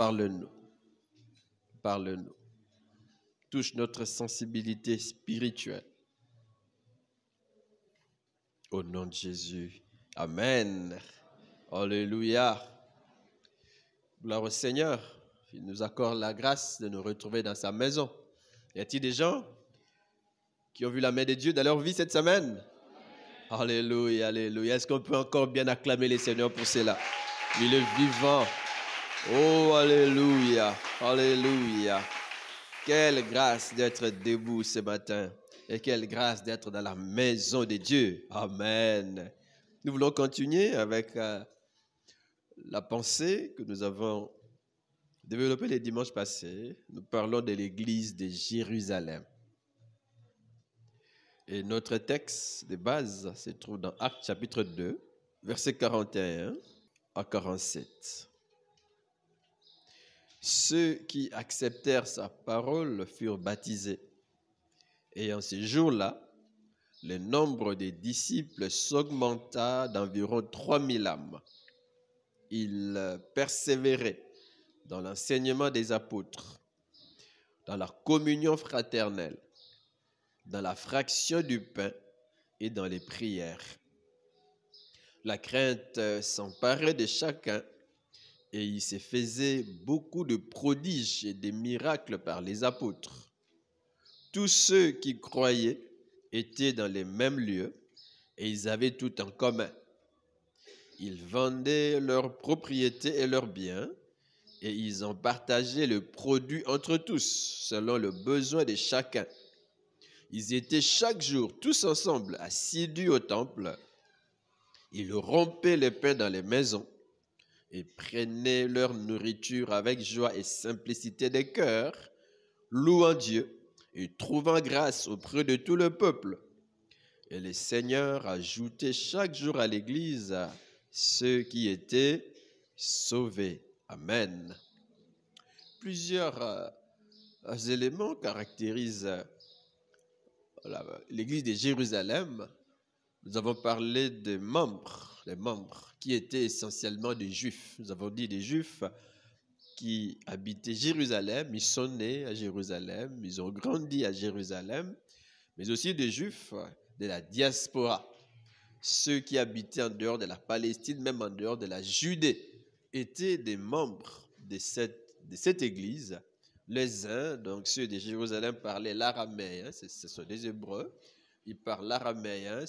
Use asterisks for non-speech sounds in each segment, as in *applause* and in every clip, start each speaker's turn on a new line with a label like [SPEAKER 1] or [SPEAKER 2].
[SPEAKER 1] parle-nous. Parle-nous. Touche notre sensibilité spirituelle. Au nom de Jésus. Amen. Alléluia. Gloire au Seigneur. Il nous accorde la grâce de nous retrouver dans sa maison. Y a-t-il des gens qui ont vu la main de Dieu dans leur vie cette semaine? Alléluia, alléluia. Est-ce qu'on peut encore bien acclamer les seigneurs pour cela? Il est vivant. Oh, Alléluia, Alléluia. Quelle grâce d'être debout ce matin et quelle grâce d'être dans la maison de Dieu. Amen. Nous voulons continuer avec euh, la pensée que nous avons développée les dimanches passés. Nous parlons de l'église de Jérusalem. Et notre texte de base se trouve dans Actes chapitre 2, verset 41 à 47. Ceux qui acceptèrent sa parole furent baptisés. Et en ces jours-là, le nombre des disciples s'augmenta d'environ 3000 âmes. Ils persévéraient dans l'enseignement des apôtres, dans la communion fraternelle, dans la fraction du pain et dans les prières. La crainte s'emparait de chacun et il se faisait beaucoup de prodiges et de miracles par les apôtres. Tous ceux qui croyaient étaient dans les mêmes lieux et ils avaient tout en commun. Ils vendaient leurs propriétés et leurs biens et ils en partageaient le produit entre tous selon le besoin de chacun. Ils étaient chaque jour tous ensemble assidus au temple. Ils rompaient les pains dans les maisons et prenaient leur nourriture avec joie et simplicité des cœurs, louant Dieu et trouvant grâce auprès de tout le peuple. Et le Seigneur ajoutait chaque jour à l'Église ceux qui étaient sauvés. Amen. Plusieurs euh, éléments caractérisent euh, l'Église de Jérusalem. Nous avons parlé des membres les membres, qui étaient essentiellement des juifs. Nous avons dit des juifs qui habitaient Jérusalem, ils sont nés à Jérusalem, ils ont grandi à Jérusalem, mais aussi des juifs de la diaspora, ceux qui habitaient en dehors de la Palestine, même en dehors de la Judée, étaient des membres de cette, église. Les uns, donc ceux de Jérusalem, parlaient l'araméen, ce, sont des Hébreux, ils parlent l'araméen,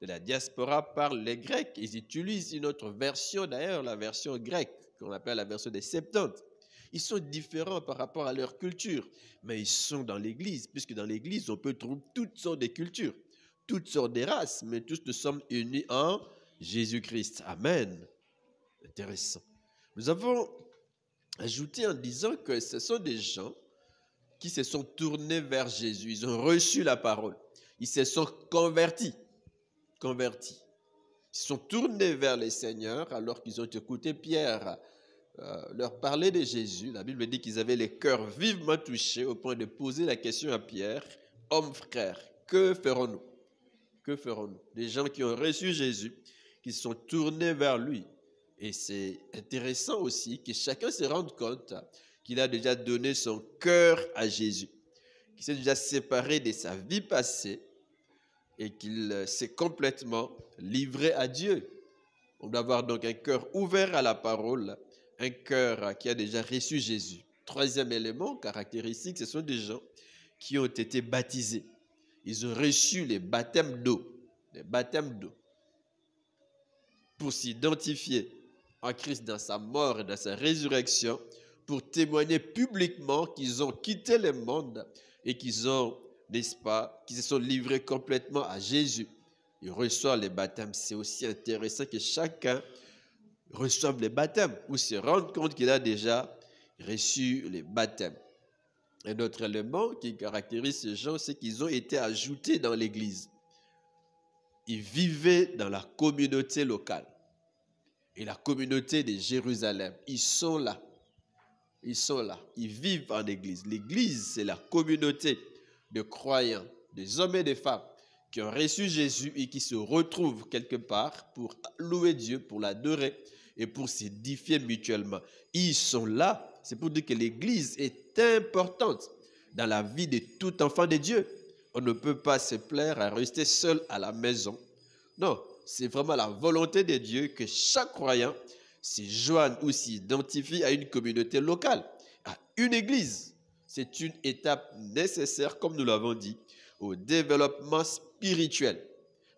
[SPEAKER 1] de la diaspora parlent les Grecs. Ils utilisent une autre version d'ailleurs, la version grecque, qu'on appelle la version des Septante. Ils sont différents par rapport à leur culture, mais ils sont dans l'Église, puisque dans l'Église, on peut trouver toutes sortes de cultures, toutes sortes de races, mais tous nous sommes unis en Jésus-Christ. Amen. Intéressant. Nous avons ajouté en disant que ce sont des gens qui se sont tournés vers Jésus, ils ont reçu la parole, ils se sont convertis, convertis. Ils sont tournés vers les seigneurs alors qu'ils ont écouté Pierre euh, leur parler de Jésus. La Bible dit qu'ils avaient les cœurs vivement touchés au point de poser la question à Pierre, homme frère, que ferons-nous Que ferons-nous Des gens qui ont reçu Jésus, qui sont tournés vers lui. Et c'est intéressant aussi que chacun se rende compte qu'il a déjà donné son cœur à Jésus, qu'il s'est déjà séparé de sa vie passée et qu'il euh, s'est complètement livré à Dieu. On doit avoir donc un cœur ouvert à la parole, un cœur euh, qui a déjà reçu Jésus. Troisième élément caractéristique, ce sont des gens qui ont été baptisés. Ils ont reçu les baptêmes d'eau, les baptêmes d'eau, pour s'identifier en Christ dans sa mort et dans sa résurrection, pour témoigner publiquement qu'ils ont quitté le monde et qu'ils ont n'est-ce pas, qui se sont livrés complètement à Jésus. Ils reçoivent les baptêmes. C'est aussi intéressant que chacun reçoive les baptêmes ou se rende compte qu'il a déjà reçu les baptêmes. Un autre élément qui caractérise ces gens, c'est qu'ils ont été ajoutés dans l'Église. Ils vivaient dans la communauté locale et la communauté de Jérusalem. Ils sont là. Ils sont là. Ils vivent en Église. L'Église, c'est la communauté de croyants, des hommes et des femmes qui ont reçu Jésus et qui se retrouvent quelque part pour louer Dieu, pour l'adorer et pour s'édifier mutuellement. Ils sont là. C'est pour dire que l'Église est importante dans la vie de tout enfant de Dieu. On ne peut pas se plaire à rester seul à la maison. Non, c'est vraiment la volonté de Dieu que chaque croyant se joigne ou s'identifie à une communauté locale, à une église. C'est une étape nécessaire, comme nous l'avons dit, au développement spirituel.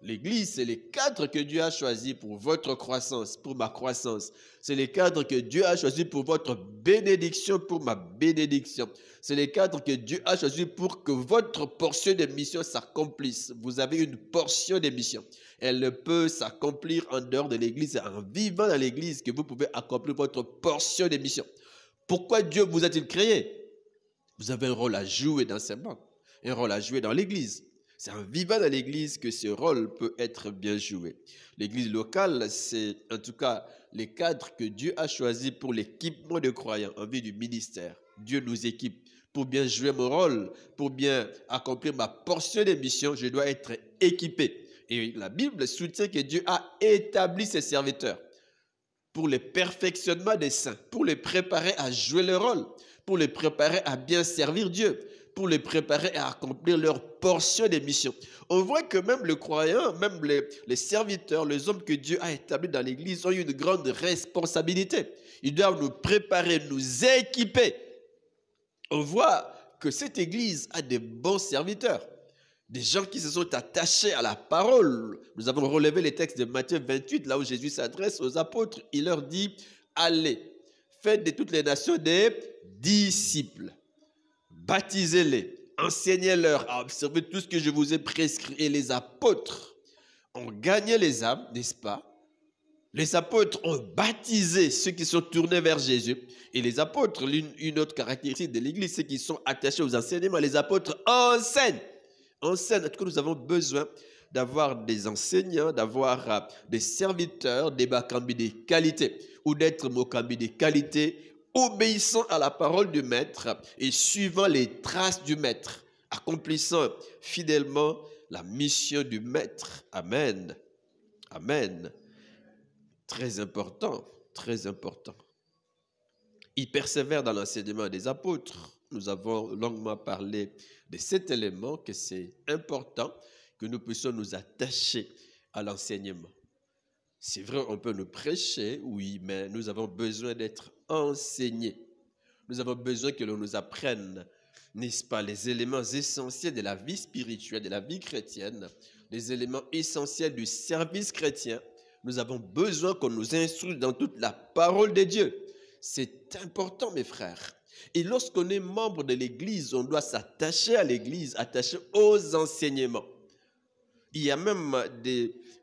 [SPEAKER 1] L'Église, c'est les cadres que Dieu a choisis pour votre croissance, pour ma croissance. C'est les cadres que Dieu a choisis pour votre bénédiction, pour ma bénédiction. C'est les cadres que Dieu a choisis pour que votre portion des missions s'accomplisse. Vous avez une portion des missions. Elle ne peut s'accomplir en dehors de l'Église. C'est en vivant dans l'Église que vous pouvez accomplir votre portion des missions. Pourquoi Dieu vous a-t-il créé vous avez un rôle à jouer dans ces banques, un rôle à jouer dans l'Église. C'est en vivant dans l'Église que ce rôle peut être bien joué. L'Église locale, c'est en tout cas les cadres que Dieu a choisi pour l'équipement de croyants en vue du ministère. Dieu nous équipe pour bien jouer mon rôle, pour bien accomplir ma portion des missions, je dois être équipé. Et la Bible soutient que Dieu a établi ses serviteurs pour le perfectionnement des saints, pour les préparer à jouer le rôle pour les préparer à bien servir Dieu, pour les préparer à accomplir leur portion des missions. On voit que même les croyants, même les, serviteurs, les hommes que Dieu a établis dans l'Église ont une grande responsabilité. Ils doivent nous préparer, nous équiper. On voit que cette Église a des bons serviteurs des gens qui se sont attachés à la parole. Nous avons relevé les textes de Matthieu 28, là où Jésus s'adresse aux apôtres. Il leur dit, allez, Faites de toutes les nations des disciples. Baptisez-les, enseignez-leur à observer tout ce que je vous ai prescrit. Et les apôtres ont gagné les âmes, n'est-ce pas Les apôtres ont baptisé ceux qui sont tournés vers Jésus. Et les apôtres, une, autre caractéristique de l'Église, c'est qu'ils sont attachés aux enseignements. Les apôtres enseignent. Enseignent. En tout cas, nous avons besoin d'avoir des enseignants, d'avoir euh, des serviteurs, des bacambis des qualités ou d'être mokabi des qualité, obéissant à la parole du maître et suivant les traces du maître, accomplissant fidèlement la mission du maître. Amen. Amen. Très important, très important. Il persévère dans l'enseignement des apôtres. Nous avons longuement parlé de cet élément, que c'est important que nous puissions nous attacher à l'enseignement. C'est vrai, on peut nous prêcher, oui, mais nous avons besoin d'être enseignés. Nous avons besoin que l'on nous apprenne, n'est-ce pas, les éléments essentiels de la vie spirituelle, de la vie chrétienne, les éléments essentiels du service chrétien. Nous avons besoin qu'on nous instruise dans toute la parole de Dieu. C'est important, mes frères. Et lorsqu'on est membre de l'Église, on doit s'attacher à l'Église, attacher aux enseignements. Il y a même euh,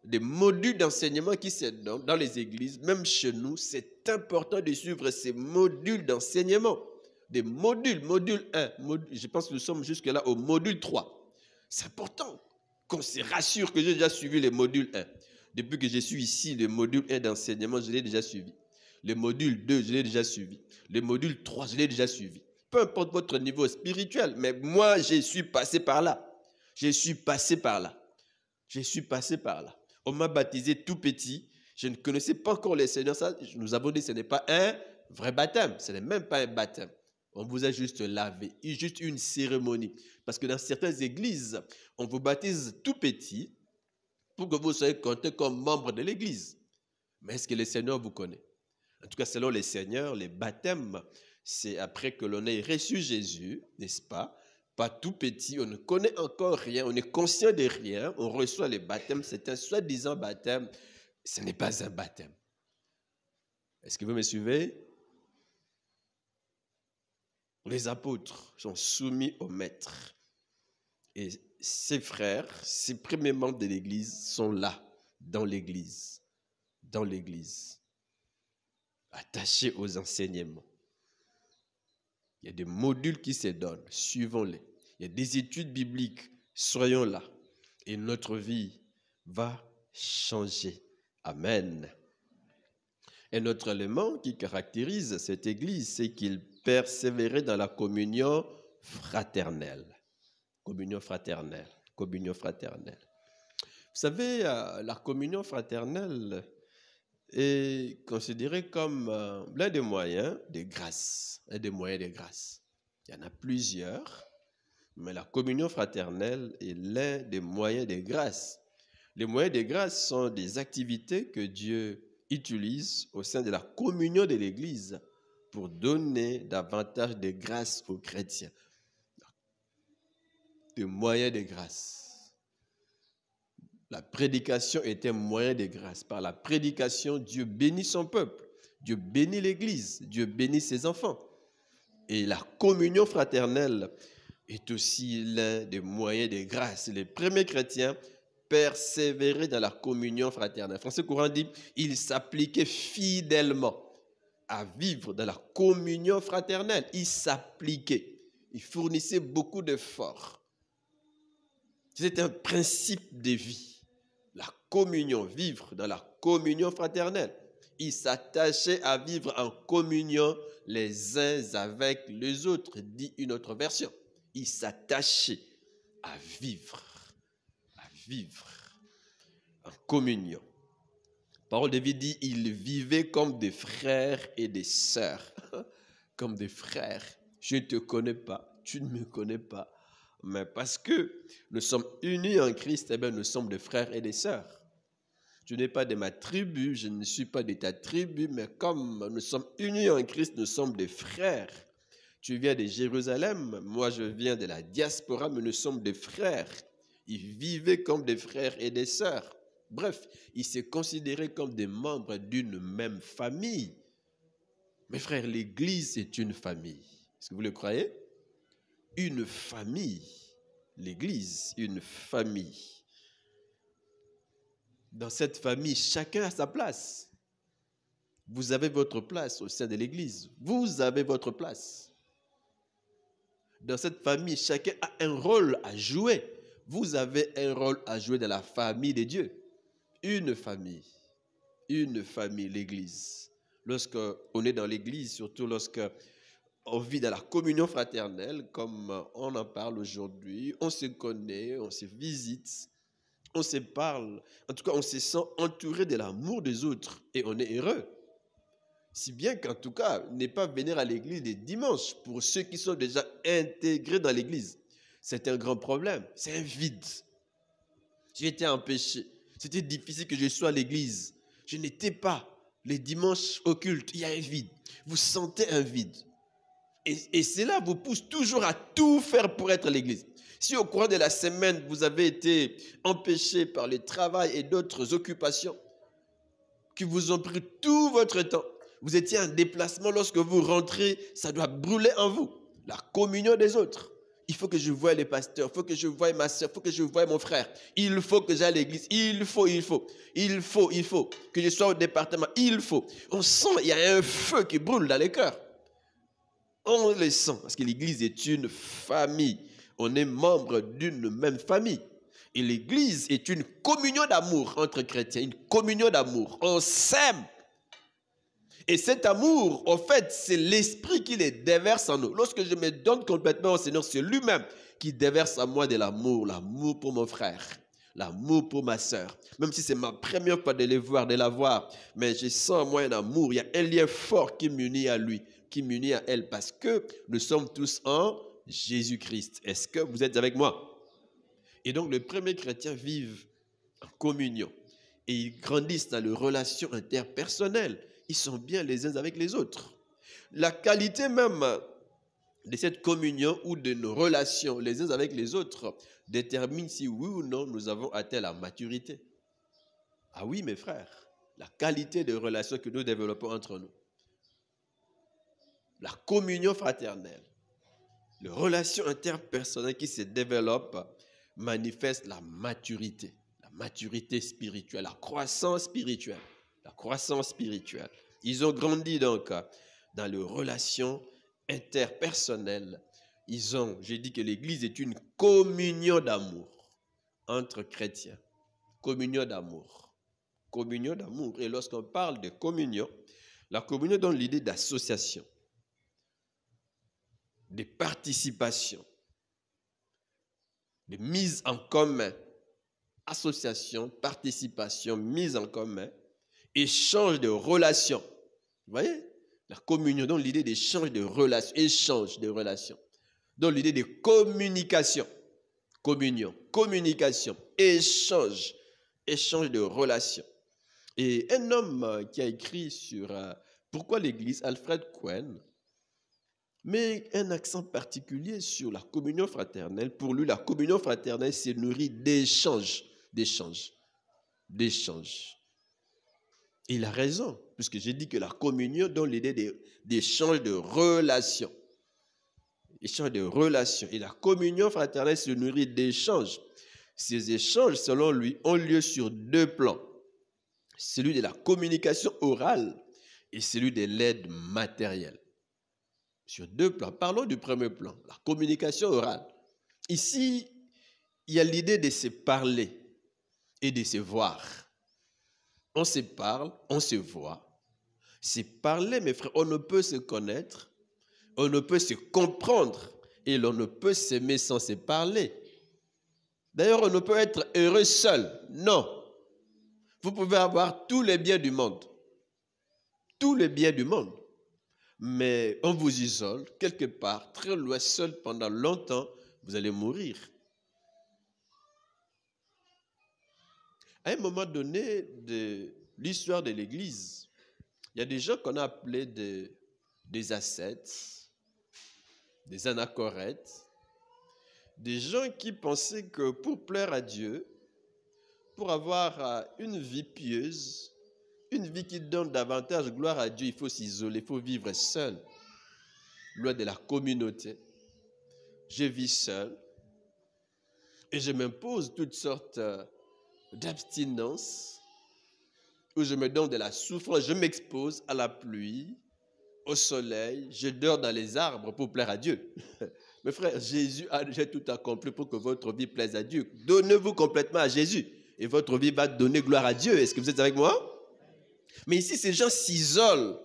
[SPEAKER 1] des, modules d'enseignement qui se dans les églises, même chez nous. C'est important de suivre ces modules d'enseignement. Des modules, module 1, je pense que nous sommes jusque-là au module 3. C'est important qu'on se rassure que j'ai déjà suivi les modules 1. Depuis que je suis ici, le module 1 d'enseignement, je l'ai déjà suivi. Le module 2, je l'ai déjà suivi. Le module 3, je l'ai déjà suivi. Peu importe votre niveau spirituel, mais moi, je suis passé par là. Je suis passé par là. Je suis passé par là. On m'a baptisé tout petit. Je ne connaissais pas encore le Seigneur. Ça, nous avons dit, ce n'est pas un vrai baptême. Ce n'est même pas un baptême. On vous a juste lavé, juste une cérémonie. Parce que dans certaines églises, on vous baptise tout petit pour que vous soyez compté comme membre de l'église. Mais est-ce que le Seigneur vous connaît En tout cas, selon les seigneurs, les baptêmes, c'est après que l'on ait reçu Jésus, n'est-ce pas pas tout petit, on ne connaît encore rien, on est conscient de rien, on reçoit le baptême, c'est un soi-disant baptême, ce n'est pas un baptême. Est-ce que vous me suivez Les apôtres sont soumis au maître. Et ses frères, ses premiers membres de l'Église sont là, dans l'Église, dans l'Église, attachés aux enseignements. Il y a des modules qui se donnent, suivons-les. Il y a des études bibliques. Soyons là. Et notre vie va changer. Amen. Et notre élément qui caractérise cette Église, c'est qu'il persévérait dans la communion fraternelle. Communion fraternelle. Communion fraternelle. Vous savez, euh, la communion fraternelle est considérée comme euh, l'un des moyens de grâce. Un des moyens de grâce. Il y en a plusieurs. Mais la communion fraternelle est l'un des moyens des grâces. Les moyens des grâces sont des activités que Dieu utilise au sein de la communion de l'Église pour donner davantage de grâces aux chrétiens. Des moyens de grâce. La prédication est un moyen de grâce. Par la prédication, Dieu bénit son peuple, Dieu bénit l'Église, Dieu bénit ses enfants. Et la communion fraternelle est aussi l'un des moyens de grâce. Les premiers chrétiens persévéraient dans la communion fraternelle. Français Courant dit, ils s'appliquaient fidèlement à vivre dans la communion fraternelle. Ils s'appliquaient. Ils fournissaient beaucoup d'efforts. C'était un principe de vie. La communion, vivre dans la communion fraternelle. Ils s'attachaient à vivre en communion les uns avec les autres, dit une autre version il s'attachait à vivre, à vivre en communion. parole de vie dit, il vivait comme des frères et des sœurs, *laughs* comme des frères. Je ne te connais pas, tu ne me connais pas, mais parce que nous sommes unis en Christ, eh bien, nous sommes des frères et des sœurs. Je n'ai pas de ma tribu, je ne suis pas de ta tribu, mais comme nous sommes unis en Christ, nous sommes des frères tu viens de Jérusalem, moi je viens de la diaspora, mais nous sommes des frères. Ils vivaient comme des frères et des sœurs. Bref, ils se considéraient comme des membres d'une même famille. Mes frères, l'Église est une famille. Est-ce que vous le croyez Une famille. L'Église, une famille. Dans cette famille, chacun a sa place. Vous avez votre place au sein de l'Église. Vous avez votre place. Dans cette famille, chacun a un rôle à jouer. Vous avez un rôle à jouer dans la famille de Dieu. Une famille. Une famille, l'Église. Lorsqu'on est dans l'Église, surtout lorsque on vit dans la communion fraternelle, comme on en parle aujourd'hui, on se connaît, on se visite, on se parle. En tout cas, on se sent entouré de l'amour des autres et on est heureux. Si bien qu'en tout cas, n'est pas venir à l'église les dimanches pour ceux qui sont déjà intégrés dans l'église, c'est un grand problème. C'est un vide. J'ai été empêché. C'était difficile que je sois à l'église. Je n'étais pas. Les dimanches occultes, il y a un vide. Vous sentez un vide. Et, et cela vous pousse toujours à tout faire pour être à l'église. Si au cours de la semaine, vous avez été empêché par le travail et d'autres occupations qui vous ont pris tout votre temps, vous étiez en déplacement, lorsque vous rentrez, ça doit brûler en vous. La communion des autres. Il faut que je voie les pasteurs, il faut que je voie ma soeur, il faut que je voie mon frère. Il faut que j'aille à l'église. Il faut, il faut, il faut, il faut. Que je sois au département. Il faut. On sent, il y a un feu qui brûle dans les cœurs. On le sent, parce que l'église est une famille. On est membre d'une même famille. Et l'église est une communion d'amour entre chrétiens, une communion d'amour. On s'aime. Et cet amour, au fait, c'est l'esprit qui les déverse en nous. Lorsque je me donne complètement au Seigneur, c'est lui-même qui déverse en moi de l'amour, l'amour pour mon frère, l'amour pour ma soeur. Même si c'est ma première fois de les voir, de la voir, mais je sens en moi un amour. Il y a un lien fort qui m'unit à lui, qui m'unit à elle, parce que nous sommes tous en Jésus-Christ. Est-ce que vous êtes avec moi Et donc, les premiers chrétiens vivent en communion et ils grandissent dans les relations interpersonnelles ils sont bien les uns avec les autres. La qualité même de cette communion ou de nos relations les uns avec les autres détermine si oui ou non nous avons atteint la maturité. Ah oui, mes frères, la qualité des relations que nous développons entre nous, la communion fraternelle, les relations interpersonnelles qui se développent manifestent la maturité, la maturité spirituelle, la croissance spirituelle la croissance spirituelle. Ils ont grandi donc euh, dans les relations interpersonnelles. Ils ont, j'ai dit que l'Église est une communion d'amour entre chrétiens. Communion d'amour. Communion d'amour. Et lorsqu'on parle de communion, la communion donne l'idée d'association, de participation, de mise en commun. Association, participation, mise en commun échange de relations. Vous voyez La communion, donc l'idée d'échange de relations, échange de relations. Donc l'idée de communication, communion, communication, échange, échange de relations. Et un homme euh, qui a écrit sur euh, pourquoi l'Église, Alfred Quen, met un accent particulier sur la communion fraternelle. Pour lui, la communion fraternelle se nourrit d'échanges, d'échanges, d'échanges. Il a raison, puisque j'ai dit que la communion donne l'idée d'échange de relations. Échange de relations. Et la communion fraternelle se nourrit d'échanges. Ces échanges, selon lui, ont lieu sur deux plans. Celui de la communication orale et celui de l'aide matérielle. Sur deux plans. Parlons du premier plan, la communication orale. Ici, il y a l'idée de se parler et de se voir. On se parle, on se voit. C'est parler, mes frères. On ne peut se connaître, on ne peut se comprendre et l'on ne peut s'aimer sans se parler. D'ailleurs, on ne peut être heureux seul. Non. Vous pouvez avoir tous les biens du monde. Tous les biens du monde. Mais on vous isole quelque part, très loin, seul pendant longtemps, vous allez mourir. à moment donné de l'histoire de l'Église, il y a des gens qu'on a appelés des, ascètes, des anachorètes, des gens qui pensaient que pour plaire à Dieu, pour avoir euh, une vie pieuse, une vie qui donne davantage gloire à Dieu, il faut s'isoler, il faut vivre seul, loin de la communauté. Je vis seul et je m'impose toutes sortes euh, d'abstinence, où je me donne de la souffrance, je m'expose à la pluie, au soleil, je dors dans les arbres pour plaire à Dieu. *laughs* Mes frères, Jésus a déjà tout accompli pour que votre vie plaise à Dieu. Donnez-vous complètement à Jésus et votre vie va donner gloire à Dieu. Est-ce que vous êtes avec moi Mais ici, ces gens s'isolent.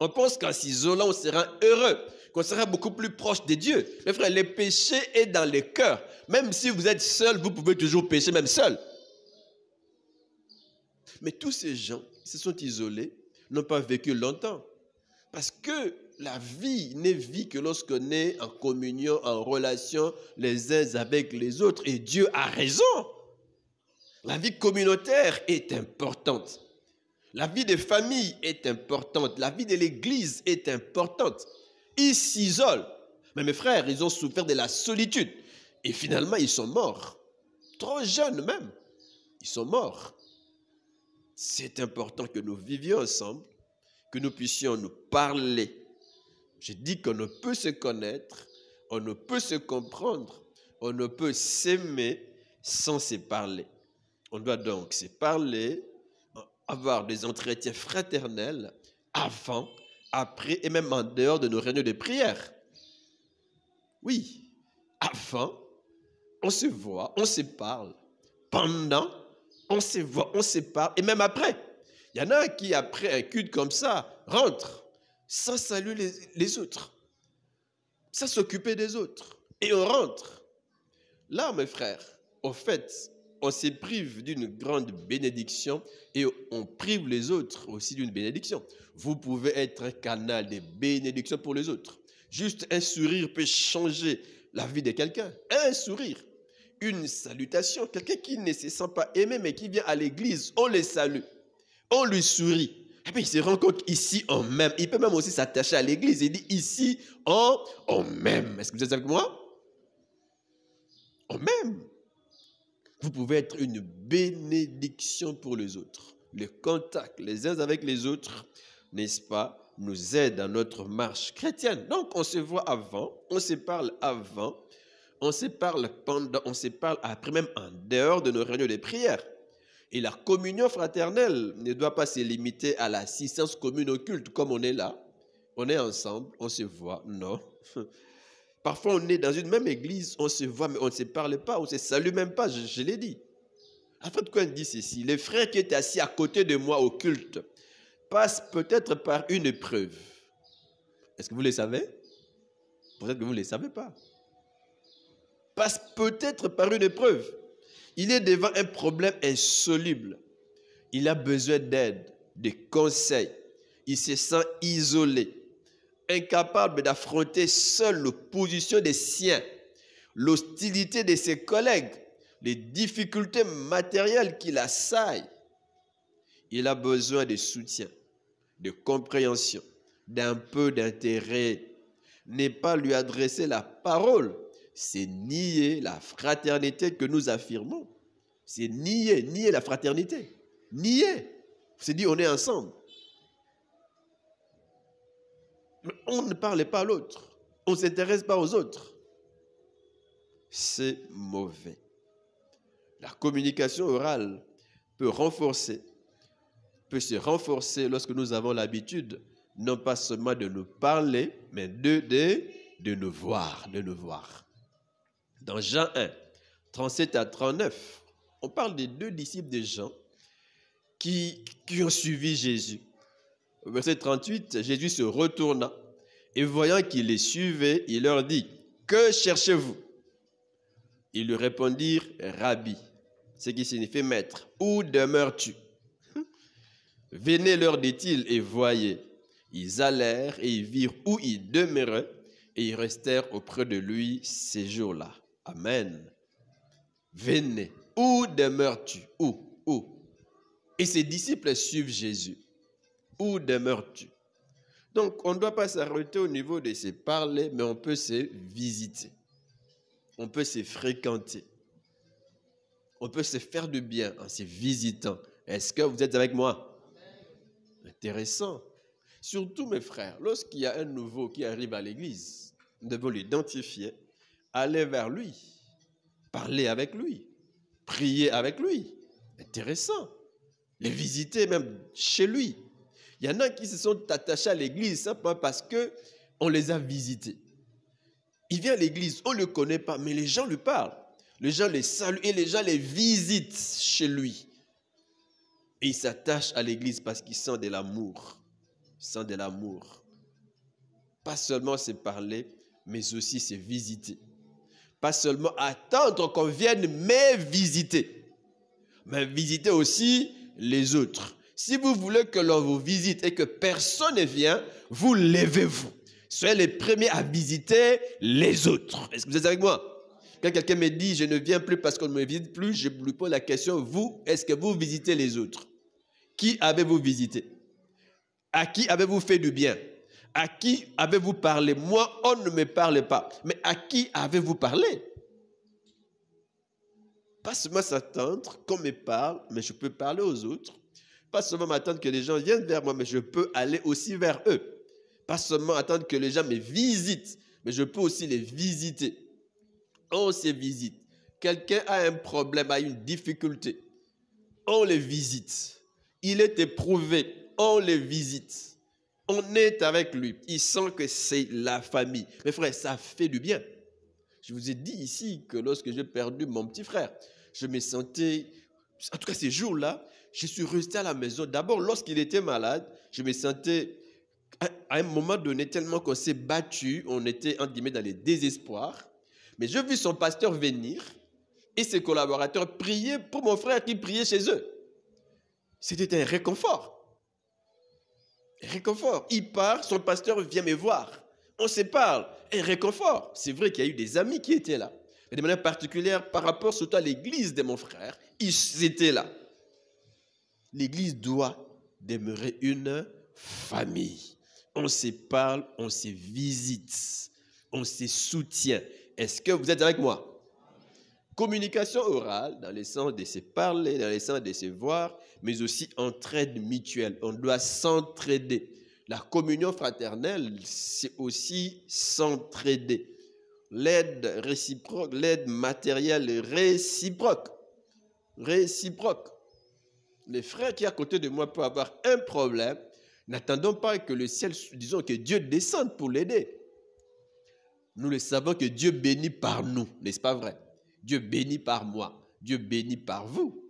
[SPEAKER 1] On pense qu'en s'isolant, on sera heureux, qu'on sera beaucoup plus proche de Dieu. Mes frères, le péché est dans les cœurs. Même si vous êtes seul, vous pouvez toujours pécher, même seul. Mais tous ces gens se sont isolés, n'ont pas vécu longtemps. Parce que la vie n'est vie que lorsqu'on est en communion, en relation les uns avec les autres. Et Dieu a raison. La vie communautaire est importante. La vie des familles est importante. La vie de l'Église est importante. Ils s'isolent. Mais mes frères, ils ont souffert de la solitude. Et finalement, ils sont morts. Trop jeunes même. Ils sont morts c'est important que nous vivions ensemble, que nous puissions nous parler. Je dis qu'on ne peut se connaître, on ne peut se comprendre, on ne peut s'aimer sans se parler. On doit donc se parler, avoir des entretiens fraternels avant, après et même en dehors de nos réunions de prière. Oui, avant, on se voit, on se parle. Pendant, on se voit, on se parle, et même après. Il y en a qui, après un culte comme ça, rentrent sans saluer les, autres, sans s'occuper des autres, et on rentre. Là, mes frères, au fait, on se prive d'une grande bénédiction et on prive les autres aussi d'une bénédiction. Vous pouvez être un canal de bénédiction pour les autres. Juste un sourire peut changer la vie de quelqu'un. Un sourire une salutation. Quelqu'un qui ne se sent pas aimé, mais qui vient à l'église, on le salue, on lui sourit. Ah Et ben, puis il se rend compte ici on même. Il peut même aussi s'attacher à l'église. Il dit ici en on même. Est-ce que vous êtes avec moi On même. Vous pouvez être une bénédiction pour les autres. Le contact les uns avec les autres, n'est-ce pas, nous aide dans notre marche chrétienne. Donc on se voit avant, on se parle avant, on se parle pendant, on se parle après même en dehors de nos réunions de prière. Et la communion fraternelle ne doit pas se limiter à l'assistance commune au culte, comme on est là. On est ensemble, on se voit. Non. *laughs* Parfois, on est dans une même église, on se voit, mais on ne se parle pas, on ne se salue même pas, je, l'ai dit. En fait, quoi on dit ceci, Les frères qui étaient assis à côté de moi au culte passent peut-être par une épreuve. Est-ce que vous le savez Peut-être que vous ne savez pas passe peut-être par une épreuve. Il est devant un problème insoluble. Il a besoin d'aide, de conseils. Il se sent isolé, incapable d'affronter seul l'opposition des siens, l'hostilité de ses collègues, les difficultés matérielles qui l'assaillent. Il a besoin de soutien, de compréhension, d'un peu d'intérêt. N'est pas lui adresser la parole c'est nier la fraternité que nous affirmons. C'est nier, nier la fraternité. Nier. C'est dire on est ensemble. on ne parle pas à l'autre. On ne s'intéresse pas aux autres. C'est mauvais. La communication orale peut renforcer, peut se renforcer lorsque nous avons l'habitude non pas seulement de nous parler, mais de, de, de nous voir, de nous voir. Dans Jean 1, 37 à 39, on parle des deux disciples de Jean qui, qui ont suivi Jésus. Au verset 38, Jésus se retourna et voyant qu'ils les suivait, il leur dit, Que cherchez-vous Ils lui répondirent, Rabbi, ce qui signifie maître, où demeures-tu *laughs* Venez leur dit-il et voyez. Ils allèrent et ils virent où il demeurait et ils restèrent auprès de lui ces jours-là. Amen. Venez. Où demeures-tu Où Où Et ses disciples suivent Jésus. Où demeures-tu Donc, on ne doit pas s'arrêter au niveau de se parler, mais on peut se visiter. On peut se fréquenter. On peut se faire du bien en se visitant. Est-ce que vous êtes avec moi Intéressant. Surtout, mes frères, lorsqu'il y a un nouveau qui arrive à l'église, nous devons l'identifier aller vers lui, parler avec lui, prier avec lui. Intéressant. Les visiter même chez lui. Il y en a qui se sont attachés à l'église simplement parce que on les a visités. Il vient à l'église, on ne le connaît pas, mais les gens lui parlent. Les gens les saluent et les gens les visitent chez lui. Et ils s'attachent à l'église parce qu'ils sentent de l'amour. Ils sentent de l'amour. Pas seulement c'est parler, mais aussi c'est visiter. Pas seulement attendre qu'on vienne mais visiter. Mais visiter aussi les autres. Si vous voulez que l'on vous visite et que personne ne vient, vous levez-vous. Soyez les premiers à visiter les autres. Est-ce que vous êtes avec moi Quand quelqu'un me dit je ne viens plus parce qu'on ne me visite plus, je lui pose la question, vous, est-ce que vous visitez les autres Qui avez-vous visité À qui avez-vous fait du bien à qui avez-vous parlé Moi, on ne me parle pas. Mais à qui avez-vous parlé Pas seulement s'attendre qu'on me parle, mais je peux parler aux autres. Pas seulement m'attendre que les gens viennent vers moi, mais je peux aller aussi vers eux. Pas seulement attendre que les gens me visitent, mais je peux aussi les visiter. On se visite. Quelqu'un a un problème, a une difficulté. On les visite. Il est éprouvé. On les visite on est avec lui. Il sent que c'est la famille. Mes frères, ça fait du bien. Je vous ai dit ici que lorsque j'ai perdu mon petit frère, je me sentais, en tout cas ces jours-là, je suis resté à la maison. D'abord, lorsqu'il était malade, je me sentais à un moment donné tellement qu'on s'est battu, on était en guillemets dans le désespoir. Mais je vis son pasteur venir et ses collaborateurs prier pour mon frère qui priait chez eux. C'était un réconfort réconfort. Il part, son pasteur vient me voir. On se parle. Un réconfort. C'est vrai qu'il y a eu des amis qui étaient là. Mais de manière particulière, par rapport surtout à l'église de mon frère, ils étaient là. L'église doit demeurer une famille. On se parle, on se visite, on se soutient. Est-ce que vous êtes avec moi? Communication orale, dans le sens de se parler, dans le sens de se voir, mais aussi entraide mutuelle. On doit s'entraider. La communion fraternelle, c'est aussi s'entraider. L'aide réciproque, l'aide matérielle réciproque. Réciproque. Les frères qui à côté de moi peuvent avoir un problème, n'attendons pas que le ciel, disons que Dieu descende pour l'aider. Nous le savons que Dieu bénit par nous, n'est-ce pas vrai Dieu bénit par moi, Dieu bénit par vous.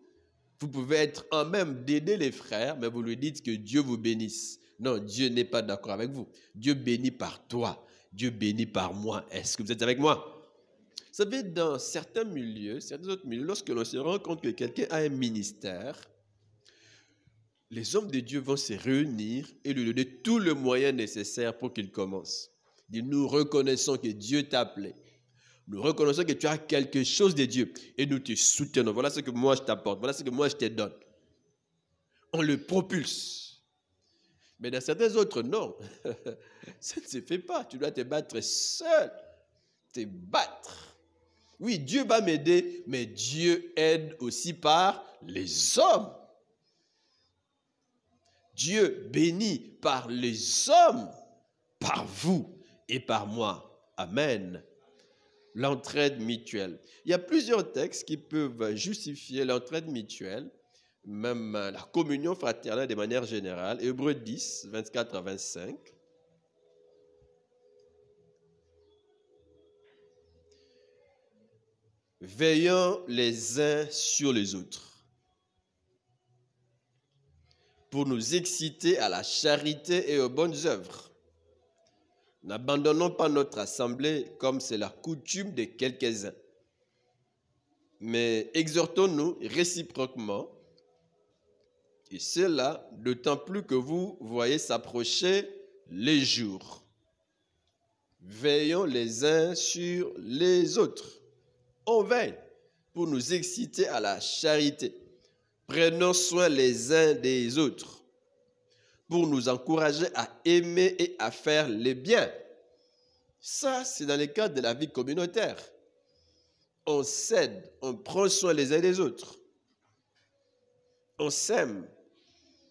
[SPEAKER 1] Vous pouvez être en même d'aider les frères, mais vous lui dites que Dieu vous bénisse. Non, Dieu n'est pas d'accord avec vous. Dieu bénit par toi, Dieu bénit par moi. Est-ce que vous êtes avec moi Vous savez, dans certains milieux, certains autres milieux, lorsque l'on se rend compte que quelqu'un a un ministère, les hommes de Dieu vont se réunir et lui donner tout le moyen nécessaire pour qu'il commence. Nous reconnaissons que Dieu t'a appelé. Nous reconnaissons que tu as quelque chose de Dieu et nous te soutenons. Voilà ce que moi je t'apporte, voilà ce que moi je te donne. On le propulse. Mais dans certains autres, non. *laughs* ça ne se fait pas. Tu dois te battre seul. Te battre. Oui, Dieu va m'aider, mais Dieu aide aussi par les hommes. Dieu bénit par les hommes, par vous et par moi. Amen l'entraide mutuelle. Il y a plusieurs textes qui peuvent justifier l'entraide mutuelle, même euh, la communion fraternelle de manière générale. Hébreux 10, 24 à 25. Veillons les uns sur les autres pour nous exciter à la charité et aux bonnes œuvres N'abandonnons pas notre assemblée comme c'est la coutume de quelques-uns, mais exhortons-nous réciproquement, et cela d'autant plus que vous voyez s'approcher les jours. Veillons les uns sur les autres. On veille pour nous exciter à la charité. Prenons soin les uns des autres pour nous encourager à aimer et à faire les biens. Ça, c'est dans le cadre de la vie communautaire. On s'aide, on prend soin les uns des autres. On s'aime,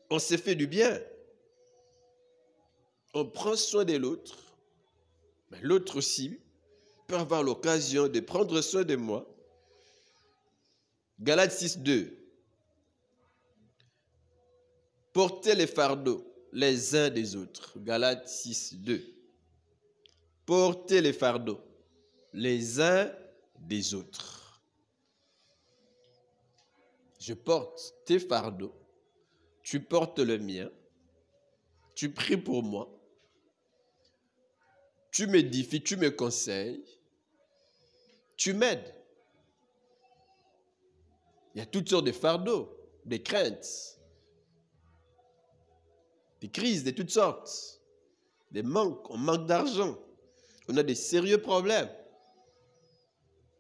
[SPEAKER 1] on se fait du bien. On prend soin de l'autre. Mais l'autre aussi peut avoir l'occasion de prendre soin de moi. Galates 6, 2. Portez les fardeaux les uns des autres. Galates 6, 2. Portez les fardeaux les uns des autres. Je porte tes fardeaux, tu portes le mien, tu pries pour moi, tu m'édifies, tu me conseilles, tu m'aides. Il y a toutes sortes de fardeaux, des craintes, des crises de toutes sortes, des manques, on manque d'argent, on a des sérieux problèmes.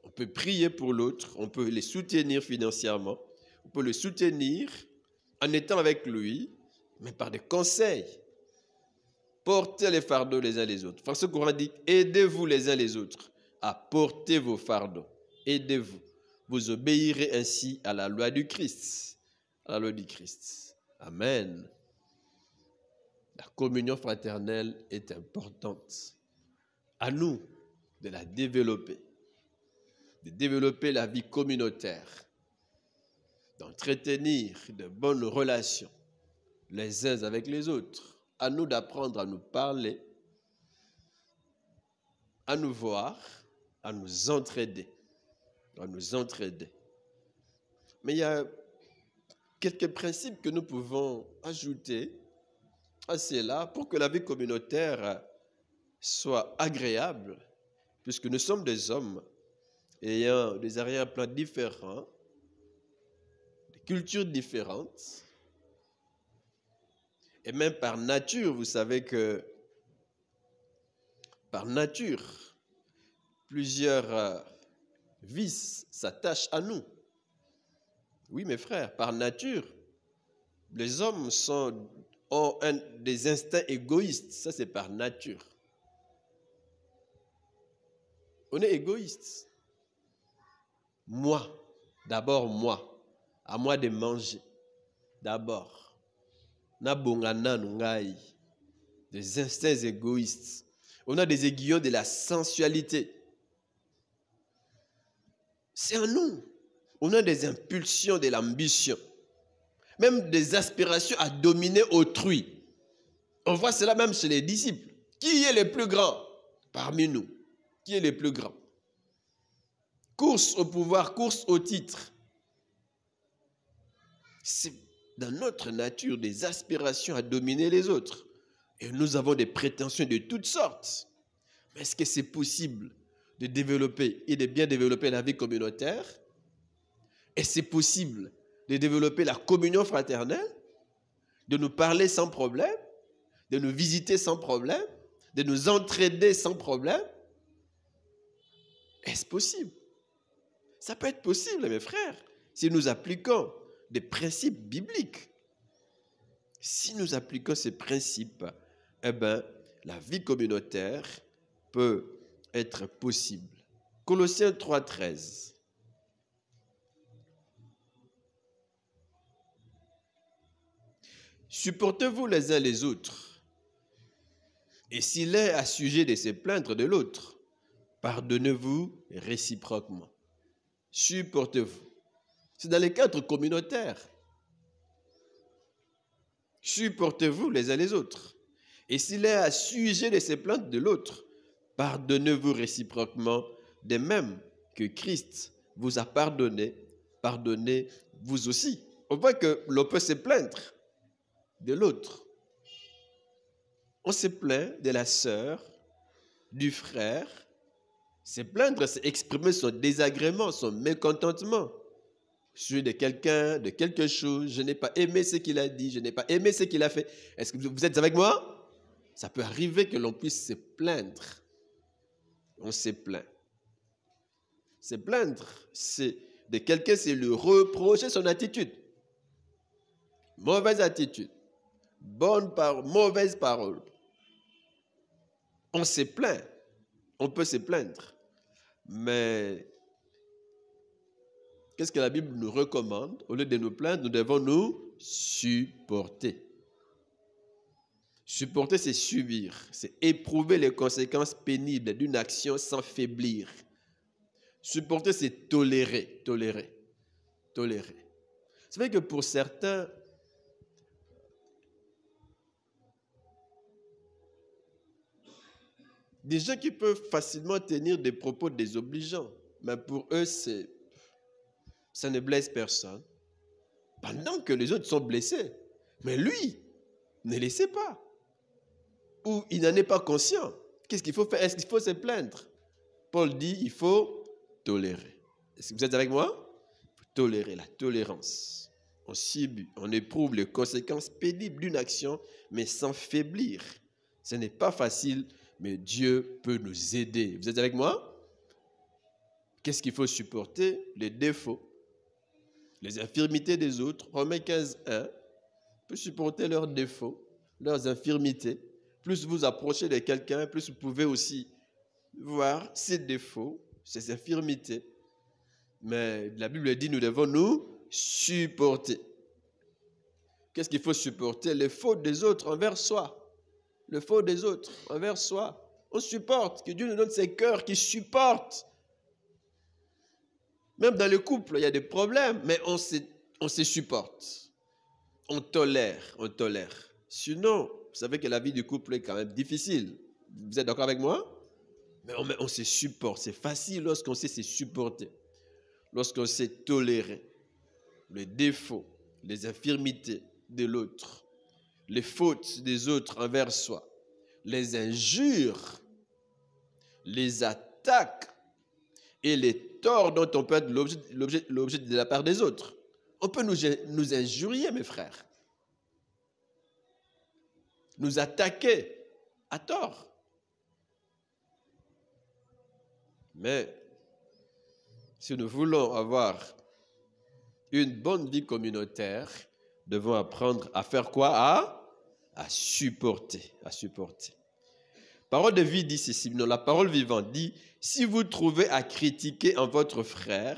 [SPEAKER 1] On peut prier pour l'autre, on peut les soutenir financièrement, on peut le soutenir en étant avec lui, mais par des conseils. Portez les fardeaux les uns les autres. Parce que a dit, aidez-vous les uns les autres à porter vos fardeaux. Aidez-vous. Vous obéirez ainsi à la loi du Christ. À la loi du Christ. Amen. La communion fraternelle est importante. À nous de la développer, de développer la vie communautaire, d'entretenir de bonnes relations les uns avec les autres. À nous d'apprendre à nous parler, à nous voir, à nous entraider, à nous entraider. Mais il y a quelques principes que nous pouvons ajouter à cela pour que la vie communautaire soit agréable, puisque nous sommes des hommes ayant des arrière-plans différents, des cultures différentes, et même par nature, vous savez que par nature, plusieurs euh, vices s'attachent à nous. Oui, mes frères, par nature, les hommes sont ont des instincts égoïstes. Ça, c'est par nature. On est égoïste. Moi, d'abord moi. À moi de manger. D'abord. Des instincts égoïstes. On a des aiguillons de la sensualité. C'est en nous. On a des impulsions de l'ambition même des aspirations à dominer autrui. On voit cela même chez les disciples. Qui est le plus grand parmi nous Qui est le plus grand Course au pouvoir, course au titre. C'est dans notre nature des aspirations à dominer les autres. Et nous avons des prétentions de toutes sortes. Mais est-ce que c'est possible de développer et de bien développer la vie communautaire Et c'est possible de développer la communion fraternelle, de nous parler sans problème, de nous visiter sans problème, de nous entraider sans problème. Est-ce possible Ça peut être possible, mes frères, si nous appliquons des principes bibliques. Si nous appliquons ces principes, eh bien, la vie communautaire peut être possible. Colossiens 3.13. Supportez-vous les uns les autres. Et s'il est à sujet de se plaindre de l'autre, pardonnez-vous réciproquement. Supportez-vous. C'est dans les quatre communautaires. Supportez-vous les uns les autres. Et s'il est à sujet de se plaindre de l'autre, pardonnez-vous réciproquement, de même que Christ vous a pardonné, pardonnez vous aussi. On voit que l'on peut se plaindre de l'autre. On se plaint de la soeur, du frère. Se plaindre, c'est exprimer son désagrément, son mécontentement. Je suis de quelqu'un, de quelque chose, je n'ai pas aimé ce qu'il a dit, je n'ai pas aimé ce qu'il a fait. Est-ce que vous êtes avec moi Ça peut arriver que l'on puisse se plaindre. On se plaint. Se plaindre, c'est de quelqu'un, c'est lui reprocher son attitude. Mauvaise attitude bonne paroles, mauvaise parole On se plaint, on peut se plaindre, mais qu'est-ce que la Bible nous recommande Au lieu de nous plaindre, nous devons nous supporter. Supporter, c'est subir, c'est éprouver les conséquences pénibles d'une action sans faiblir. Supporter, c'est tolérer, tolérer, tolérer. C'est vrai que pour certains, Des gens qui peuvent facilement tenir des propos désobligeants, mais pour eux, c'est, ça ne blesse personne. Pendant que les autres sont blessés. Mais lui, ne laissez pas. Ou il n'en est pas conscient. Qu'est-ce qu'il faut faire Est-ce qu'il faut se plaindre Paul dit il faut tolérer. Est-ce que vous êtes avec moi Tolérer, la tolérance. On subit, on éprouve les conséquences pénibles d'une action, mais sans faiblir. Ce n'est pas facile mais Dieu peut nous aider. Vous êtes avec moi Qu'est-ce qu'il faut supporter Les défauts, les infirmités des autres. Romains 15, 1 peut supporter leurs défauts, leurs infirmités. Plus vous approchez de quelqu'un, plus vous pouvez aussi voir ses défauts, ses infirmités. Mais la Bible dit, nous devons nous supporter. Qu'est-ce qu'il faut supporter Les fautes des autres envers soi le faux des autres envers soi. On supporte, que Dieu nous donne ses cœurs qui supportent. Même dans le couple, il y a des problèmes, mais on se, on supporte. On tolère, on tolère. Sinon, vous savez que la vie du couple est quand même difficile. Vous êtes d'accord avec moi mais on, mais on, se supporte. C'est facile lorsqu'on sait se supporter, lorsqu'on sait tolérer les défauts, les infirmités de l'autre les fautes des autres envers soi, les injures, les attaques et les torts dont on peut être l'objet de la part des autres. On peut nous, nous injurier, mes frères, nous attaquer à tort. Mais si nous voulons avoir une bonne vie communautaire, devons apprendre à faire quoi À à supporter, à supporter. Parole de vie dit ceci, non, la parole vivante dit, si vous trouvez à critiquer en votre frère,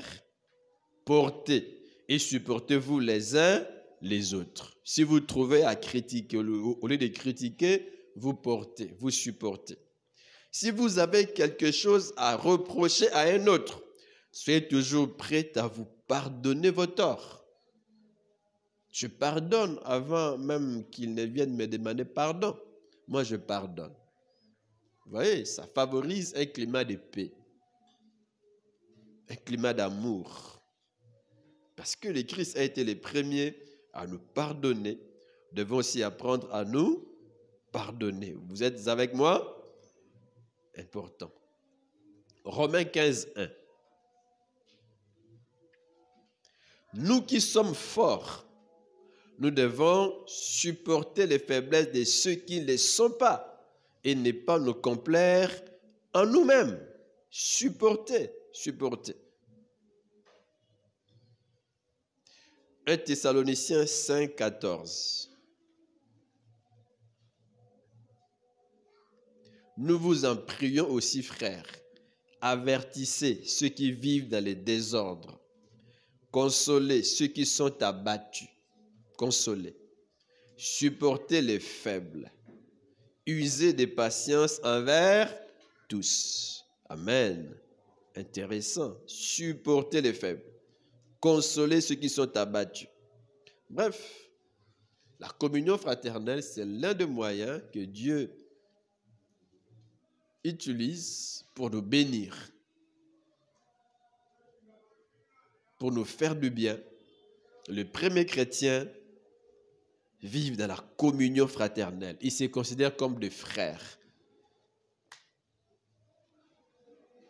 [SPEAKER 1] portez et supportez-vous les uns les autres. Si vous trouvez à critiquer, au lieu de critiquer, vous portez, vous supportez. Si vous avez quelque chose à reprocher à un autre, soyez toujours prêt à vous pardonner vos torts je pardonne avant même qu'il ne vienne me demander pardon. Moi, je pardonne. Vous voyez, ça favorise un climat de paix, un climat d'amour. Parce que le Christ a été le premier à nous pardonner, nous devons aussi apprendre à nous pardonner. Vous êtes avec moi Important. Romains 15, 1. Nous qui sommes forts nous devons supporter les faiblesses de ceux qui ne les sont pas et ne pas nous complaire en nous-mêmes. Supporter, supporter. 1 Thessaloniciens 5, 14. Nous vous en prions aussi, frères, avertissez ceux qui vivent dans les désordres, consolez ceux qui sont abattus consoler, supporter les faibles, user des patience envers tous. Amen. Intéressant. Supporter les faibles, consoler ceux qui sont abattus. Bref, la communion fraternelle, c'est l'un des moyens que Dieu utilise pour nous bénir, pour nous faire du bien. Le premier chrétien vivent dans la communion fraternelle. Ils se considèrent comme des frères.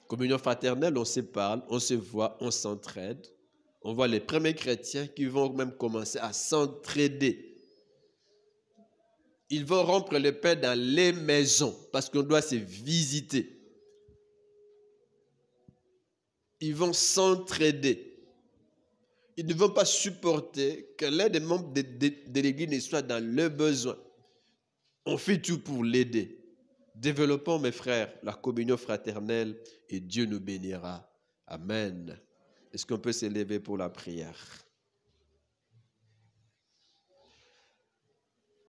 [SPEAKER 1] Communion fraternelle, on se parle, on se voit, on s'entraide. On voit les premiers chrétiens qui vont même commencer à s'entraider. Ils vont rompre le pain dans les maisons parce qu'on doit se visiter. Ils vont s'entraider ils ne vont pas supporter que l'un des membres de, de, ne soit dans le besoin. On fait tout pour l'aider. Développons, mes frères, la communion fraternelle et Dieu nous bénira. Amen. Est-ce qu'on peut s'élever pour la prière?